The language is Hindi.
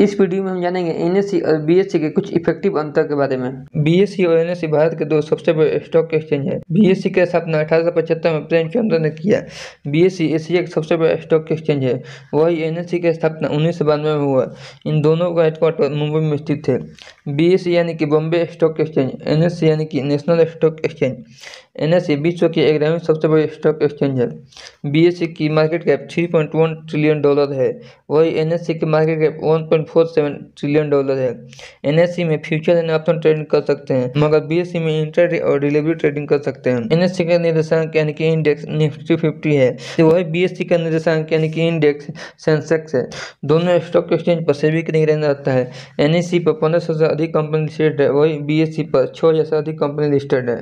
इस वीडियो में हम जानेंगे एन और बी के कुछ इफेक्टिव अंतर के बारे में बी और एन भारत के दो सबसे बड़े स्टॉक एक्सचेंज है सी का स्थापना अठारह में प्रेमचंद्र ने किया एस एशिया का सबसे बड़ा स्टॉक एक्सचेंज है वही एनएससी की स्थापना उन्नीस में हुआ इन दोनों का हेडक्वार्टर मुंबई में स्थित थे बी यानी कि बॉम्बे स्टॉक एक्सचेंज एन यानी कि national stock exchange N S विश्व की ग्रामीण सबसे बड़ी स्टॉक एक्सचेंज है बी एस सी की market cap three point one trillion dollar है वही एन एस सी की market cap one point four seven trillion dollar है एन एस सी में फ्यूचर एंड ऑप्शन ट्रेडिंग कर सकते हैं मगर बी एस सी में इंटर और डिलीवरी ट्रेडिंग कर सकते हैं एन एस सी का निर्देशांक यानी कि इंडेक्स निफ्टी फिफ्टी है वही बी एस सी का निर्देशांक यानी कि इंडेक्स सेंसेक्स है दोनों स्टॉक एक्सचेंज पर सेविक निगरानी रहता है एन एस सी पर पंद्रह सौ से अधिक कंपनी लिस्टेड है वही बी एस सी पर छः हजार से अधिक कंपनी लिस्टेड है